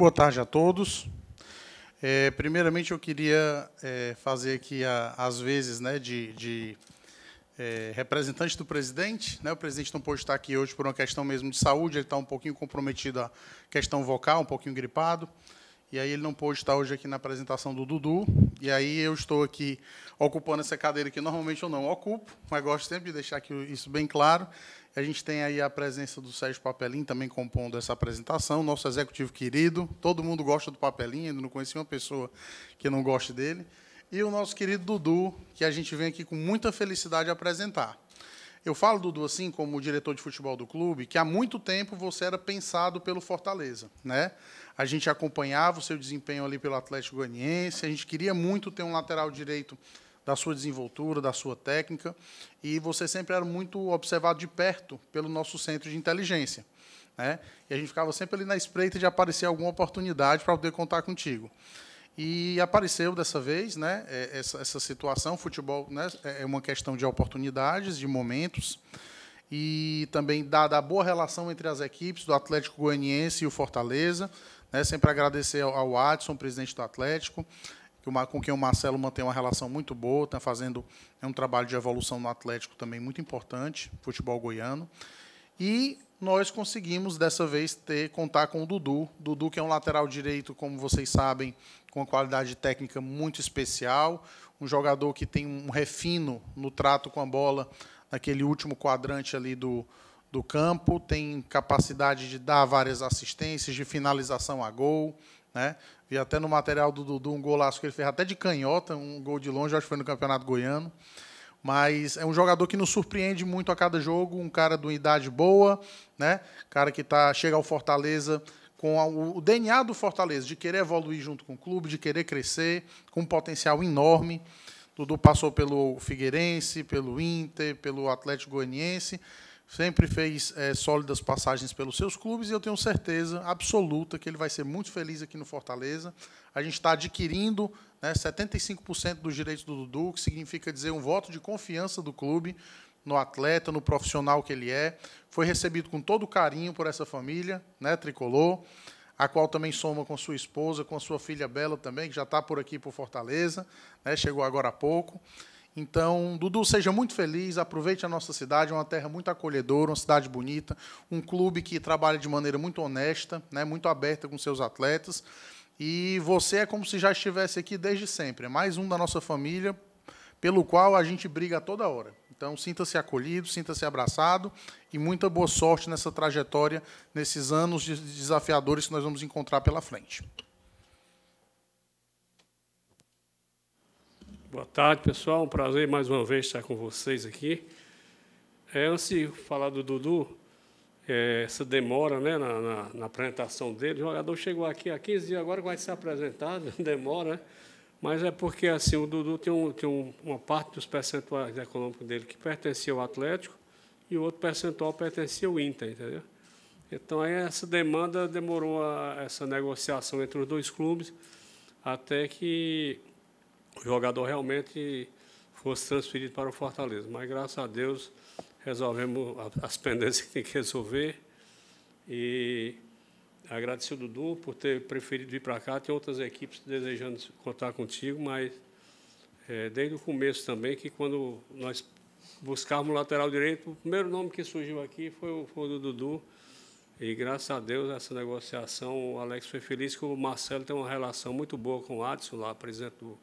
Boa tarde a todos. É, primeiramente, eu queria é, fazer aqui, as vezes, né, de, de é, representante do presidente. Né, o presidente não pôde estar aqui hoje por uma questão mesmo de saúde, ele está um pouquinho comprometido a questão vocal, um pouquinho gripado. E aí ele não pôde estar hoje aqui na apresentação do Dudu. E aí eu estou aqui ocupando essa cadeira que normalmente eu não ocupo, mas gosto sempre de deixar isso bem claro. A gente tem aí a presença do Sérgio Papelim também compondo essa apresentação, nosso executivo querido. Todo mundo gosta do Papelim, ainda não conheci uma pessoa que não goste dele. E o nosso querido Dudu, que a gente vem aqui com muita felicidade apresentar. Eu falo, Dudu, assim, como diretor de futebol do clube, que há muito tempo você era pensado pelo Fortaleza. Né? A gente acompanhava o seu desempenho ali pelo Atlético Goianiense, a gente queria muito ter um lateral direito da sua desenvoltura, da sua técnica, e você sempre era muito observado de perto pelo nosso centro de inteligência. Né? E a gente ficava sempre ali na espreita de aparecer alguma oportunidade para poder contar contigo. E apareceu dessa vez né, é, essa, essa situação. Futebol né, é, é uma questão de oportunidades, de momentos. E também, dada a boa relação entre as equipes do Atlético Goianiense e o Fortaleza, né, sempre agradecer ao Watson, presidente do Atlético, com quem o Marcelo mantém uma relação muito boa, está fazendo é um trabalho de evolução no Atlético também muito importante, futebol goiano. E nós conseguimos dessa vez ter contar com o Dudu. Dudu que é um lateral direito, como vocês sabem, com uma qualidade técnica muito especial, um jogador que tem um refino no trato com a bola naquele último quadrante ali do, do campo, tem capacidade de dar várias assistências, de finalização a gol, né? Vi até no material do Dudu um golaço que ele fez até de canhota, um gol de longe, acho que foi no Campeonato Goiano. Mas é um jogador que nos surpreende muito a cada jogo, um cara de uma idade boa, né? Cara que tá, chega ao Fortaleza com o DNA do Fortaleza, de querer evoluir junto com o clube, de querer crescer, com um potencial enorme. Dudu passou pelo Figueirense, pelo Inter, pelo Atlético Goianiense, sempre fez é, sólidas passagens pelos seus clubes e eu tenho certeza absoluta que ele vai ser muito feliz aqui no Fortaleza. A gente está adquirindo né, 75% dos direitos do Dudu, que significa dizer um voto de confiança do clube no atleta, no profissional que ele é. Foi recebido com todo carinho por essa família, né, tricolor, a qual também soma com sua esposa, com sua filha Bela também, que já está por aqui por Fortaleza, né, chegou agora há pouco. Então, Dudu, seja muito feliz, aproveite a nossa cidade, é uma terra muito acolhedora, uma cidade bonita, um clube que trabalha de maneira muito honesta, né, muito aberta com seus atletas. E você é como se já estivesse aqui desde sempre, é mais um da nossa família, pelo qual a gente briga toda hora. Então, sinta-se acolhido, sinta-se abraçado e muita boa sorte nessa trajetória, nesses anos desafiadores que nós vamos encontrar pela frente. Boa tarde, pessoal. Um prazer mais uma vez estar com vocês aqui. É, antes de falar do Dudu, é, essa demora né, na, na, na, apresentação dele, o jogador chegou aqui há 15 dias, agora vai ser apresentado, demora, né? mas é porque assim, o Dudu tem, um, tem um, uma parte dos percentuais econômicos dele que pertencia ao Atlético e o outro percentual pertencia ao Inter, entendeu? Então, aí essa demanda demorou a, essa negociação entre os dois clubes até que o jogador realmente fosse transferido para o Fortaleza. Mas, graças a Deus, resolvemos as pendências que tem que resolver. E agradecer o Dudu por ter preferido vir para cá. Tem outras equipes desejando contar contigo, mas é, desde o começo também, que quando nós buscávamos lateral direito, o primeiro nome que surgiu aqui foi o, foi o Dudu. E graças a Deus, essa negociação, o Alex foi feliz que o Marcelo tem uma relação muito boa com o Adson, lá, presidente do,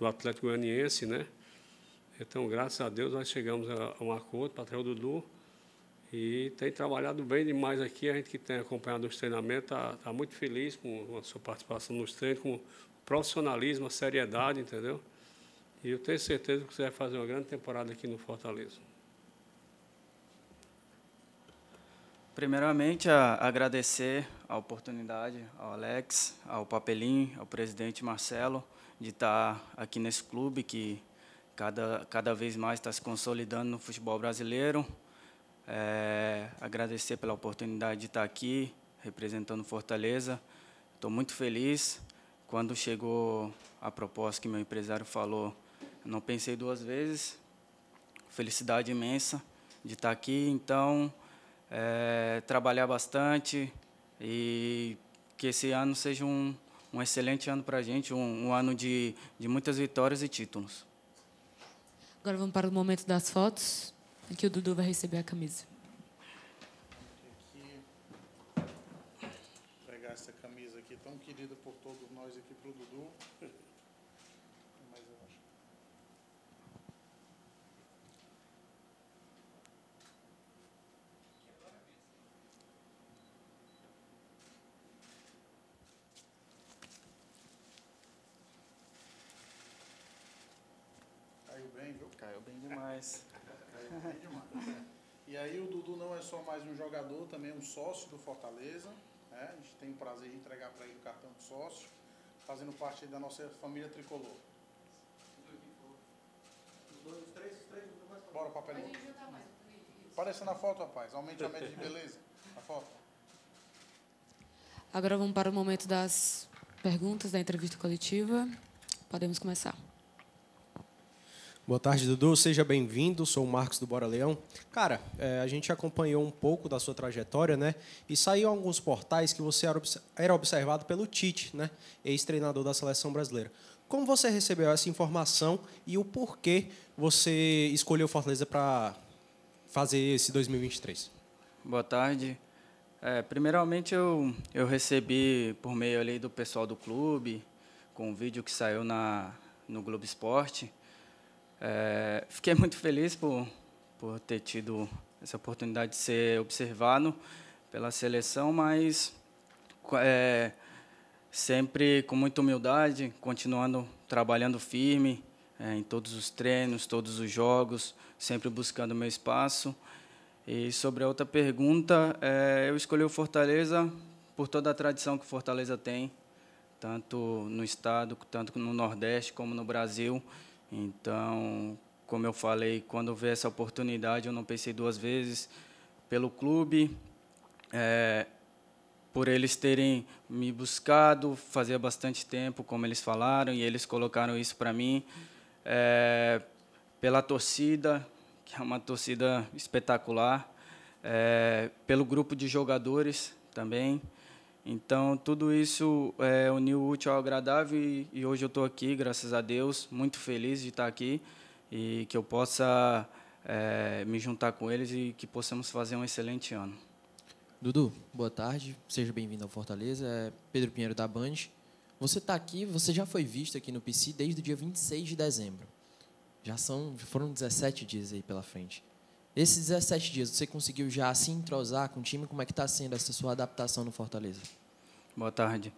do Atlético Goianiense, né? Então, graças a Deus, nós chegamos a, um acordo para trazer o Dudu. E tem trabalhado bem demais aqui. A gente que tem acompanhado os treinamentos está tá muito feliz com a sua participação nos treinos, com o profissionalismo, a seriedade, entendeu? E eu tenho certeza que você vai fazer uma grande temporada aqui no Fortaleza. Primeiramente, agradecer a oportunidade ao Alex, ao Papelim, ao presidente Marcelo de estar tá aqui nesse clube que cada, cada vez mais está se consolidando no futebol brasileiro. É, agradecer pela oportunidade de estar tá aqui representando Fortaleza. Estou muito feliz. Quando chegou a proposta que meu empresário falou, não pensei duas vezes. Felicidade imensa de estar tá aqui. Então, é, trabalhar bastante e que esse ano seja um, um excelente ano para a gente, um, um, ano de, de muitas vitórias e títulos. Agora vamos para o momento das fotos, em que o Dudu vai receber a camisa. pegar essa camisa aqui tão querida por todos nós aqui para o Dudu. Dudu não é só mais um jogador, também é um sócio do Fortaleza. Né? A gente tem o prazer de entregar para ele o cartão de sócio, fazendo parte da nossa família tricolor. Dois, três, três, Bora, papelinho. Apareça na foto, rapaz. Aumente a média de beleza. foto. Agora vamos para o momento das perguntas da entrevista coletiva. Podemos começar. Boa tarde, Dudu. Seja bem-vindo. Sou o Marcos do Bora Leão. Cara, é, a gente acompanhou um pouco da sua trajetória, né? E saiu alguns portais que você era observado pelo Tite, né? Ex-treinador da seleção brasileira. Como você recebeu essa informação e o porquê você escolheu Fortaleza para fazer esse 2023? Boa tarde. É, primeiramente, eu, eu recebi por meio ali do pessoal do clube, com um vídeo que saiu na, no Globo Esporte é, fiquei muito feliz por, por ter tido essa oportunidade de ser observado pela seleção, mas é, sempre com muita humildade, continuando trabalhando firme é, em todos os treinos, todos os jogos, sempre buscando meu espaço. E sobre a outra pergunta, é, eu escolhi o Fortaleza por toda a tradição que o Fortaleza tem, tanto no estado, tanto no Nordeste como no Brasil. Então, como eu falei, quando vi essa oportunidade, eu não pensei duas vezes pelo clube, é, por eles terem me buscado fazia bastante tempo, como eles falaram, e eles colocaram isso para mim, é, pela torcida, que é uma torcida espetacular, é, pelo grupo de jogadores também. Então, tudo isso é, uniu o útil ao agradável e, e hoje eu estou aqui, graças a Deus, muito feliz de estar tá aqui e que eu possa é, me juntar com eles e que possamos fazer um excelente ano. Dudu, boa tarde, seja bem-vindo ao Fortaleza. É Pedro Pinheiro da Band. Você está aqui, você já foi visto aqui no PC desde o dia 26 de dezembro. Já são, foram 17 dias aí pela frente. Esses 17 dias, você conseguiu já se entrosar com o time? Como é que está sendo essa sua adaptação no Fortaleza? Boa tarde.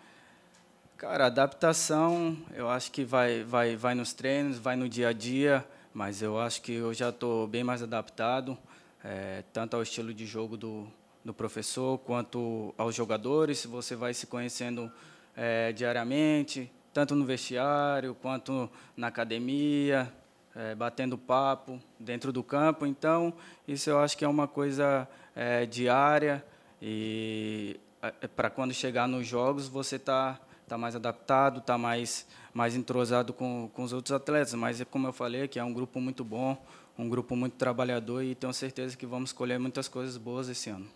Cara, adaptação, eu acho que vai, vai, vai nos treinos, vai no dia a dia, mas eu acho que eu já estou bem mais adaptado, é, tanto ao estilo de jogo do, do professor quanto aos jogadores. Você vai se conhecendo é, diariamente, tanto no vestiário quanto na academia, é, batendo papo dentro do campo. Então, isso eu acho que é uma coisa é, diária e é, é para quando chegar nos jogos você está tá mais adaptado, está mais, mais entrosado com, com os outros atletas. Mas, como eu falei, que é um grupo muito bom, um grupo muito trabalhador e tenho certeza que vamos colher muitas coisas boas esse ano.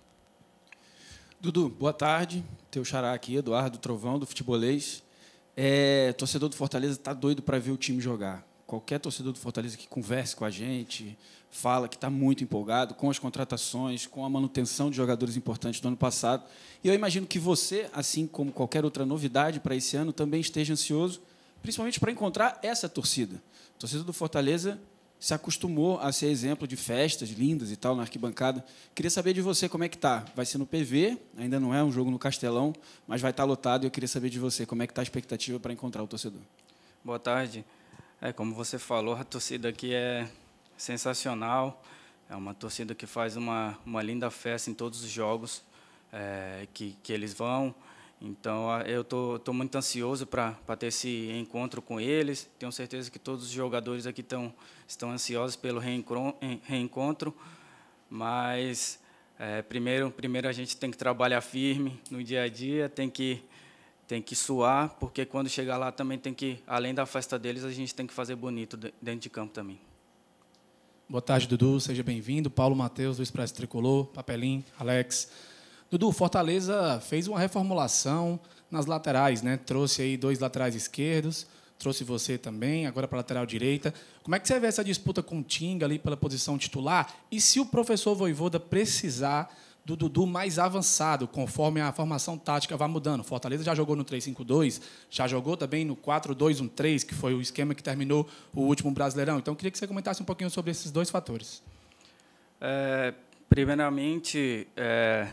Dudu, boa tarde. Teu xará aqui, Eduardo Trovão, do Futebolês. É, torcedor do Fortaleza está doido para ver o time jogar qualquer torcedor do Fortaleza que converse com a gente, fala que está muito empolgado com as contratações, com a manutenção de jogadores importantes do ano passado. E eu imagino que você, assim como qualquer outra novidade para esse ano, também esteja ansioso, principalmente para encontrar essa torcida. A torcida do Fortaleza se acostumou a ser exemplo de festas lindas e tal na arquibancada. Queria saber de você como é que tá. Vai ser no PV, ainda não é um jogo no Castelão, mas vai estar tá lotado e eu queria saber de você como é que está a expectativa para encontrar o torcedor. Boa tarde. É, como você falou, a torcida aqui é sensacional. É uma torcida que faz uma, uma linda festa em todos os jogos é, que, que eles vão. Então, eu tô, tô muito ansioso para ter esse encontro com eles. Tenho certeza que todos os jogadores aqui tão, estão ansiosos pelo reencontro. Mas, é, primeiro, primeiro a gente tem que trabalhar firme no dia a dia, tem que tem que suar, porque quando chegar lá também tem que, além da festa deles, a gente tem que fazer bonito dentro de campo também. Boa tarde, Dudu. Seja bem-vindo. Paulo Matheus, do Expresso Tricolor, Papelim, Alex. Dudu, Fortaleza fez uma reformulação nas laterais, né? Trouxe aí dois laterais esquerdos, trouxe você também, agora para a lateral direita. Como é que você vê essa disputa com o Tinga ali pela posição titular? E se o professor Voivoda precisar do Dudu mais avançado, conforme a formação tática vai mudando. Fortaleza já jogou no 3-5-2, já jogou também no 4-2-1-3, que foi o esquema que terminou o último Brasileirão. Então, queria que você comentasse um pouquinho sobre esses dois fatores. É, primeiramente, é,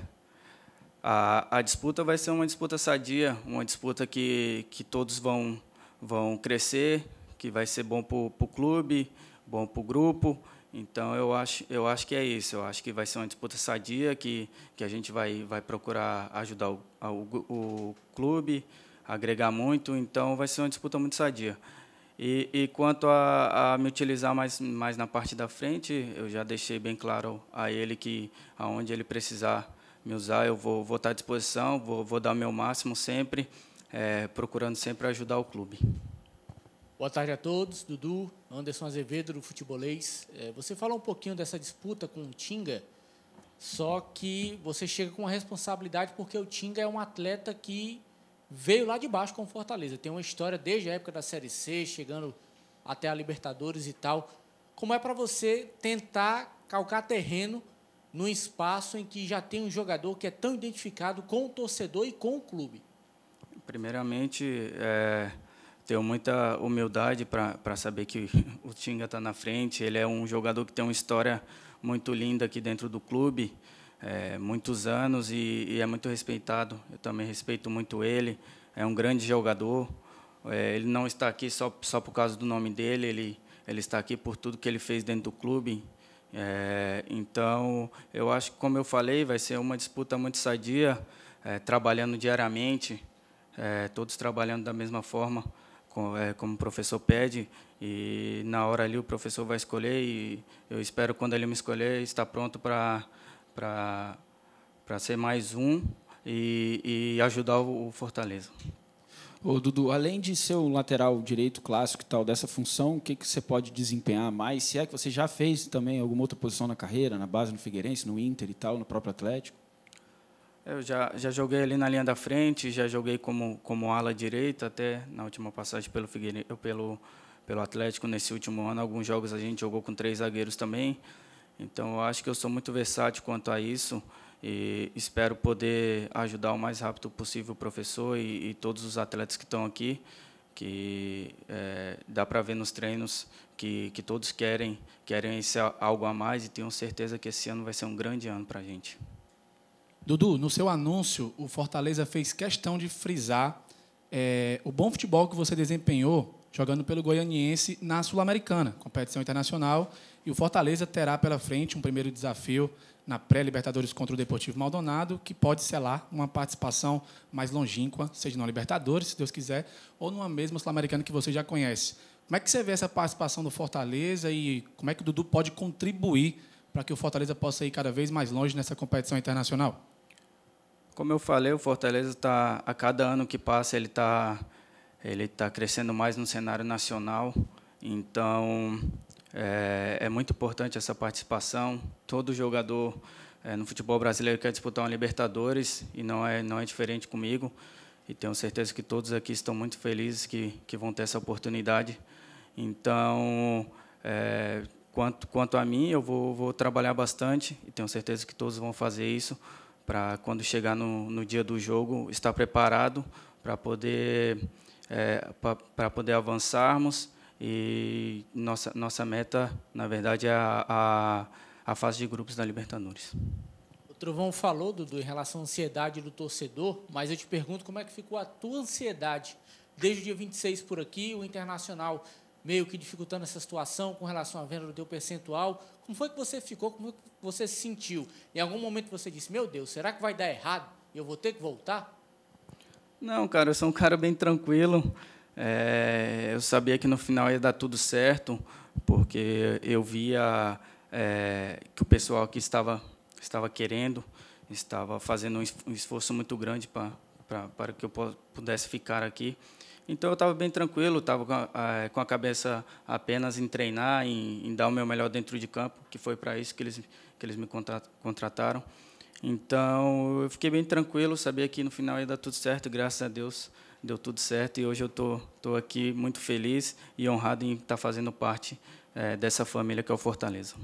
a, a, disputa vai ser uma disputa sadia, uma disputa que, que todos vão, vão crescer, que vai ser bom para o clube, bom para o grupo então eu acho, eu acho que é isso. Eu acho que vai ser uma disputa sadia, que, que a gente vai, vai procurar ajudar o, o, o clube, agregar muito. Então vai ser uma disputa muito sadia. E, e quanto a, a, me utilizar mais, mais na parte da frente, eu já deixei bem claro a ele que aonde ele precisar me usar, eu vou, vou estar à disposição, vou, vou dar o meu máximo sempre, é, procurando sempre ajudar o clube. Boa tarde a todos. Dudu, Anderson Azevedo, do Futebolês. É, você fala um pouquinho dessa disputa com o Tinga, só que você chega com a responsabilidade porque o Tinga é um atleta que veio lá de baixo com o Fortaleza. Tem uma história desde a época da Série C, chegando até a Libertadores e tal. Como é para você tentar calcar terreno num espaço em que já tem um jogador que é tão identificado com o torcedor e com o clube? Primeiramente, é tenho muita humildade para saber que o Tinga está na frente. Ele é um jogador que tem uma história muito linda aqui dentro do clube, é, muitos anos e, e, é muito respeitado. Eu também respeito muito ele. É um grande jogador. É, ele não está aqui só, só por causa do nome dele. Ele, ele está aqui por tudo que ele fez dentro do clube. É, então, eu acho que, como eu falei, vai ser uma disputa muito sadia, trabalhando diariamente, todos trabalhando da mesma forma. É, como o professor pede, e na hora ali o professor vai escolher, e eu espero, quando ele me escolher, estar pronto para ser mais um e, e ajudar o Fortaleza. Ô, Dudu, além de ser o lateral direito clássico e tal, dessa função, o que, que você pode desempenhar mais? Se é que você já fez também alguma outra posição na carreira, na base, no Figueirense, no Inter e tal, no próprio Atlético? Eu já, já joguei ali na linha da frente, já joguei como, como ala direita, até na última passagem pelo, pelo, pelo Atlético. Nesse último ano, alguns jogos a gente jogou com três zagueiros também. Então, eu acho que eu sou muito versátil quanto a isso e espero poder ajudar o mais rápido possível o professor e, e todos os atletas que estão aqui, que é, dá para ver nos treinos que, que todos querem, querem ser algo a mais e tenho certeza que esse ano vai ser um grande ano para a gente. Dudu, no seu anúncio, o Fortaleza fez questão de frisar é, o bom futebol que você desempenhou jogando pelo Goianiense na Sul-Americana, competição internacional, e o Fortaleza terá pela frente um primeiro desafio na pré-Libertadores contra o Deportivo Maldonado, que pode selar uma participação mais longínqua, seja na Libertadores, se Deus quiser, ou numa mesma Sul-Americana que você já conhece. Como é que você vê essa participação do Fortaleza e como é que o Dudu pode contribuir para que o Fortaleza possa ir cada vez mais longe nessa competição internacional? Como eu falei, o Fortaleza está a cada ano que passa ele está ele tá crescendo mais no cenário nacional. Então é, é muito importante essa participação. Todo jogador é, no futebol brasileiro quer disputar uma Libertadores e não é não é diferente comigo. E tenho certeza que todos aqui estão muito felizes que que vão ter essa oportunidade. Então é, Quanto, quanto a mim, eu vou, vou trabalhar bastante e tenho certeza que todos vão fazer isso para quando chegar no, no, dia do jogo estar preparado para poder é, para poder avançarmos e nossa nossa meta na verdade é a, a, a fase de grupos da Libertadores. O Trovão falou Dudu em relação à ansiedade do torcedor, mas eu te pergunto como é que ficou a tua ansiedade desde o dia 26 por aqui o Internacional meio que dificultando essa situação com relação à venda do teu percentual. Como foi que você ficou? Como foi que você se sentiu? Em algum momento você disse, meu Deus, será que vai dar errado? E eu vou ter que voltar? Não, cara, eu sou um cara bem tranquilo. É, eu sabia que no final ia dar tudo certo, porque eu via é, que o pessoal que estava, estava querendo, estava fazendo um esforço muito grande para pra, para que eu pudesse ficar aqui. Então eu estava bem tranquilo, estava com, com, a cabeça apenas em treinar, em, em, dar o meu melhor dentro de campo, que foi para isso que eles, que eles me contrataram. Então eu fiquei bem tranquilo, sabia que no final ia dar tudo certo, graças a Deus deu tudo certo e hoje eu tô, tô aqui muito feliz e honrado em estar tá fazendo parte é, dessa família que é o Fortaleza.